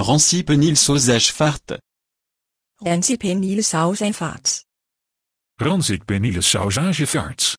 Rancy penilsaus sausage Rancy penilsaus en vaart. Ranzig penile sausagevaarts.